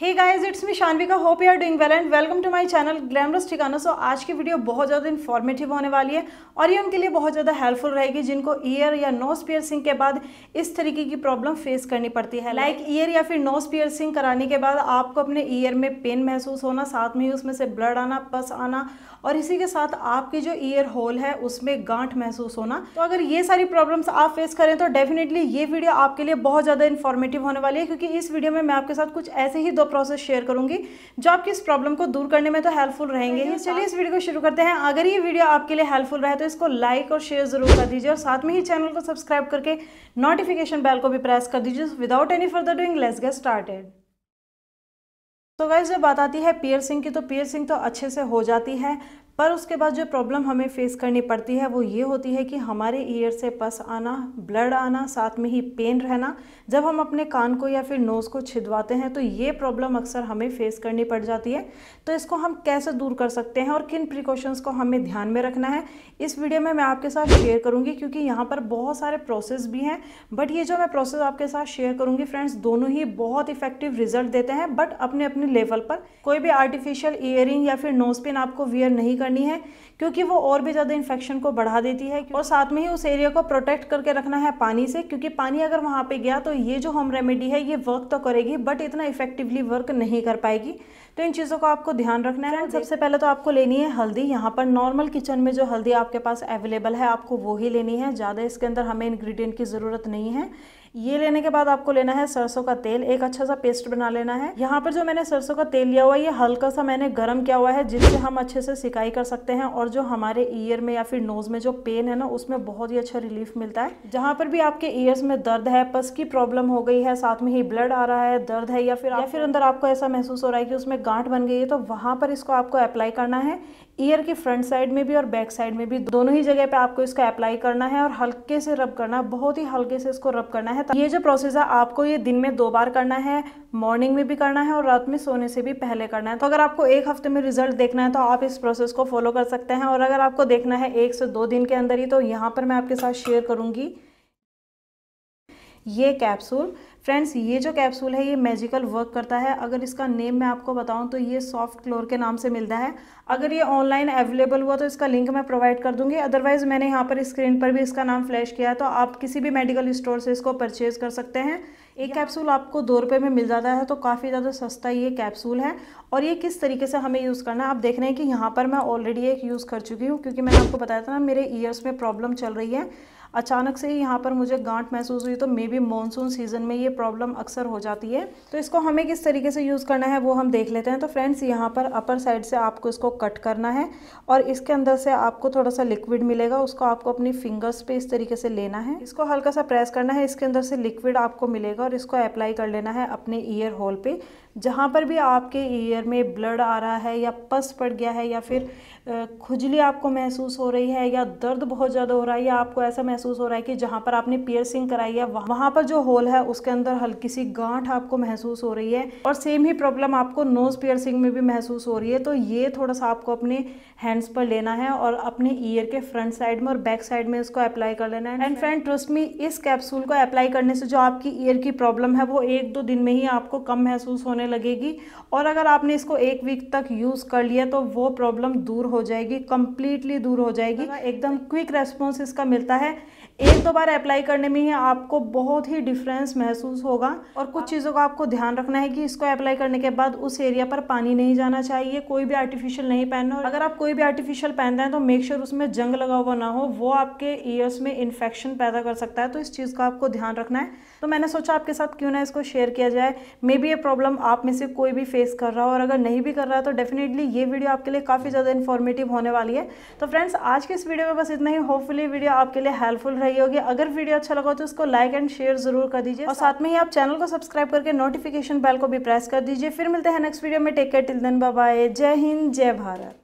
hey guys it's me का hope you are doing well and welcome to my channel glamorous Thikana so आज की video बहुत ज़्यादा informative होने वाली है और ये उनके लिए बहुत ज़्यादा हेल्पफुल रहेगी जिनको ईयर या नोस पियर्सिंग के बाद इस तरीके की प्रॉब्लम फेस करनी पड़ती है लाइक like ईयर या फिर नोस पियर्सिंग कराने के बाद आपको अपने ईयर में पेन महसूस होना साथ में ही उसमें से ब्लड आना पस आना और इसी के साथ आपकी जो ईयर होल है उसमें गांठ महसूस होना तो अगर ये सारी प्रॉब्लम्स आप फेस करें तो डेफिनेटली ये वीडियो आपके लिए बहुत ज़्यादा इन्फॉर्मेटिव होने वाली है क्योंकि इस वीडियो में मैं आपके साथ कुछ ऐसे ही का प्रोसेस शेयर करूंगी जो आपकी इस प्रॉब्लम को दूर करने में तो हेल्पफुल रहेंगे ही चलिए इस वीडियो को शुरू करते हैं अगर ये वीडियो आपके लिए हेल्पफुल रहे तो इसको लाइक और शेयर जरूर कर दीजिए और साथ में ही चैनल को सब्सक्राइब करके नोटिफिकेशन बेल को भी प्रेस कर दीजिए without any further doing let's get started तो गाइज जब बात आती है पियर सिंह की तो पियर सिंह तो अच्छे से हो जाती है पर उसके बाद जो प्रॉब्लम हमें फेस करनी पड़ती है वो ये होती है कि हमारे ईयर से पस आना ब्लड आना साथ में ही पेन रहना जब हम अपने कान को या फिर नोज़ को छिदवाते हैं तो ये प्रॉब्लम अक्सर हमें फेस करनी पड़ जाती है तो इसको हम कैसे दूर कर सकते हैं और किन प्रिकॉशंस को हमें ध्यान में रखना है इस वीडियो में मैं आपके साथ शेयर करूँगी क्योंकि यहाँ पर बहुत सारे प्रोसेस भी हैं बट ये जो मैं प्रोसेस आपके साथ शेयर करूँगी फ्रेंड्स दोनों ही बहुत इफेक्टिव रिजल्ट देते हैं बट अपने अपने लेवल पर कोई भी आर्टिफिशियल ईयरिंग या फिर नोज पिन आपको वियर नहीं करनी है क्योंकि वो और भी ज़्यादा इन्फेक्शन को बढ़ा देती है और साथ में ही उस एरिया को प्रोटेक्ट करके रखना है पानी से क्योंकि पानी अगर वहाँ पे गया तो ये जो होम रेमेडी है ये वर्क तो करेगी बट इतना इफेक्टिवली वर्क नहीं कर पाएगी तो इन चीज़ों को आपको ध्यान रखना है सबसे पहले तो आपको लेनी है हल्दी यहाँ पर नॉर्मल किचन में जो हल्दी आपके पास अवेलेबल है आपको वो ही लेनी है ज़्यादा इसके अंदर हमें इन्ग्रीडियंट की ज़रूरत नहीं है ये लेने के बाद आपको लेना है सरसों का तेल एक अच्छा सा पेस्ट बना लेना है यहाँ पर जो मैंने सरसों का तेल लिया हुआ है ये हल्का सा मैंने गर्म किया हुआ है जिससे हम अच्छे से सिकाई कर सकते हैं और जो हमारे ईयर में या फिर नोज में जो पेन है ना उसमें बहुत ही अच्छा रिलीफ मिलता है जहाँ पर भी आपके ईयर्स में दर्द है पस की प्रॉब्लम हो गई है साथ में ही ब्लड आ रहा है दर्द है या फिर या फिर अंदर आपको ऐसा महसूस हो रहा है कि उसमें गांठ बन गई है तो वहाँ पर इसको आपको अप्लाई करना है ईयर के फ्रंट साइड में भी और बैक साइड में भी दोनों ही जगह पे आपको इसका अप्लाई करना है और हल्के से रब करना बहुत ही हल्के से इसको रब करना है है ये जो प्रोसेस है आपको ये दिन में दो बार करना है मॉर्निंग में भी करना है और रात में सोने से भी पहले करना है तो अगर आपको एक हफ्ते में रिजल्ट देखना है तो आप इस प्रोसेस को फॉलो कर सकते हैं और अगर आपको देखना है एक से दो दिन के अंदर ही तो यहाँ पर मैं आपके साथ शेयर करूँगी ये कैप्सूल फ्रेंड्स ये जो कैप्सूल है ये मैजिकल वर्क करता है अगर इसका नेम मैं आपको बताऊं तो ये सॉफ्ट क्लोर के नाम से मिलता है अगर ये ऑनलाइन अवेलेबल हुआ तो इसका लिंक मैं प्रोवाइड कर दूंगी अदरवाइज़ मैंने यहाँ पर स्क्रीन पर भी इसका नाम फ्लैश किया है तो आप किसी भी मेडिकल स्टोर से इसको परचेज़ कर सकते हैं एक कैप्सूल आपको दो रुपये में मिल जाता है तो काफ़ी ज़्यादा सस्ता ये कैप्सूल है और ये किस तरीके से हमें यूज़ करना है आप देख रहे हैं कि यहाँ पर मैं ऑलरेडी एक यूज़ कर चुकी हूँ क्योंकि मैंने आपको बताया था ना मेरे ईयर्स में प्रॉब्लम चल रही है अचानक से ही यहाँ पर मुझे गांठ महसूस हुई तो मे बी मानसून सीज़न में ये प्रॉब्लम अक्सर हो जाती है तो इसको हमें किस तरीके से यूज़ करना है वो हम देख लेते हैं तो फ्रेंड्स यहाँ पर अपर साइड से आपको इसको कट करना है और इसके अंदर से आपको थोड़ा सा लिक्विड मिलेगा उसको आपको अपनी फिंगर्स पर इस तरीके से लेना है इसको हल्का सा प्रेस करना है इसके अंदर से लिक्विड आपको मिलेगा और इसको अप्लाई कर लेना है अपने ईयर होल पर जहाँ पर भी आपके ईयर में ब्लड आ रहा है या पस पड़ गया है या फिर खुजली आपको महसूस हो रही है या दर्द बहुत ज़्यादा हो रहा है या आपको ऐसा महसूस हो रहा है कि जहाँ पर आपने पियर्सिंग कराई है वहाँ पर जो होल है उसके अंदर हल्की सी गांठ आपको महसूस हो रही है और सेम ही प्रॉब्लम आपको नोज़ पियर्सिंग में भी महसूस हो रही है तो ये थोड़ा सा आपको अपने हैंड्स पर लेना है और अपने ईयर के फ्रंट साइड में और बैक साइड में इसको अप्लाई कर लेना है एंड फ्रेंड ट्रस्ट मी इस कैप्सूल को अप्लाई करने से जो आपकी ईयर की प्रॉब्लम है वो एक दो दिन में ही आपको कम महसूस होने होने लगेगी और अगर आपने इसको एक वीक तक यूज़ कर लिया तो वो प्रॉब्लम दूर हो जाएगी कम्प्लीटली दूर हो जाएगी हाँ, एकदम क्विक तो रेस्पॉन्स इसका मिलता है एक दो बार अप्लाई करने में ही आपको बहुत ही डिफरेंस महसूस होगा और कुछ चीज़ों का आपको ध्यान रखना है कि इसको अप्लाई करने के बाद उस एरिया पर पानी नहीं जाना चाहिए कोई भी आर्टिफिशियल नहीं पहनना और अगर आप कोई भी आर्टिफिशियल पहनते हैं तो मेक श्योर sure उसमें जंग लगा हुआ ना हो वो आपके ईयर्स में इन्फेक्शन पैदा कर सकता है तो इस चीज़ का आपको ध्यान रखना है तो मैंने सोचा आपके साथ क्यों ना इसको शेयर किया जाए मे बी ये प्रॉब्लम आप में से कोई भी फेस कर रहा हो और अगर नहीं भी कर रहा है तो डेफिनेटली ये वीडियो आपके लिए काफ़ी ज़्यादा इन्फॉर्मेटिव होने वाली है तो फ्रेंड्स आज के इस वीडियो में बस इतना ही होपफुली वीडियो आपके लिए हेल्पफुल रही होगी अगर वीडियो अच्छा लगा तो उसको लाइक एंड शेयर जरूर कर दीजिए और साथ में ही आप चैनल को सब्सक्राइब करके नोटिफिकेशन बेल को भी प्रेस कर दीजिए फिर मिलते हैं नेक्स्ट वीडियो में take care till then bye जय हिंद जय भारत